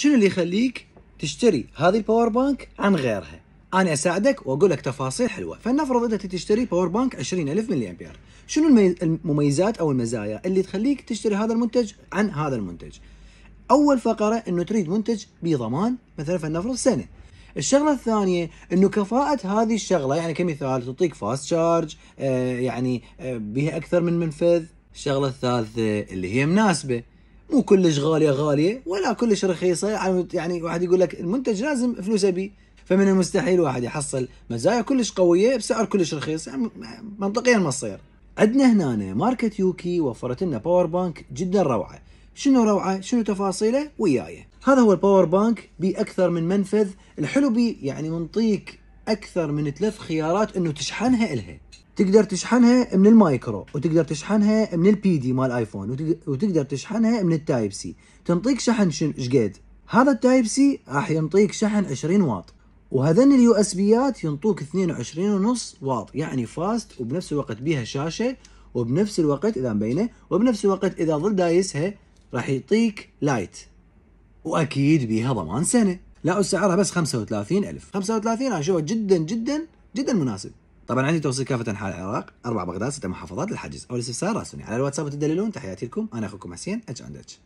شنو اللي يخليك تشتري هذه الباور بانك عن غيرها انا اساعدك واقول لك تفاصيل حلوه فلنفرض انت تشتري باور بانك 20000 ملي امبير شنو المميزات او المزايا اللي تخليك تشتري هذا المنتج عن هذا المنتج اول فقره انه تريد منتج بضمان مثلا فلنفرض سنه الشغله الثانيه انه كفاءه هذه الشغله يعني كمثال تعطيك فاست شارج آه يعني آه بها اكثر من منفذ الشغله الثالثه اللي هي مناسبه مو كلش غاليه غاليه ولا كلش رخيصه يعني, يعني واحد يقول لك المنتج لازم فلوسه بي فمن المستحيل واحد يحصل مزايا كلش قويه بسعر كلش رخيص يعني منطقيا ما تصير عندنا هنا ماركت يوكي وفرت لنا باور بانك جدا روعه شنو روعه شنو تفاصيله وياي هذا هو الباور بانك باكثر من منفذ الحلو بي يعني منطيك اكثر من ثلاث خيارات انه تشحنها الها تقدر تشحنها من المايكرو وتقدر تشحنها من البي دي مال ايفون وتقدر تشحنها من التايب سي تنطيك شحن شقد هذا التايب سي راح ينطيك شحن 20 واط وهذن اليو اس بيات ينطوك 22.5 واط يعني فاست وبنفس الوقت بيها شاشه وبنفس الوقت اذا مبينه وبنفس الوقت اذا ظل دايسها راح يعطيك لايت واكيد بيها ضمان سنه لا وسعرها بس 35000 35 انا اشوفها جدا جدا جدا مناسب طبعا عندي توصيل كافه انحاء العراق اربع بغداد ست محافظات للحجز او الاستفسار راسوني على الواتساب وتدللون تحياتي لكم انا اخوكم حسين اتش اند اتش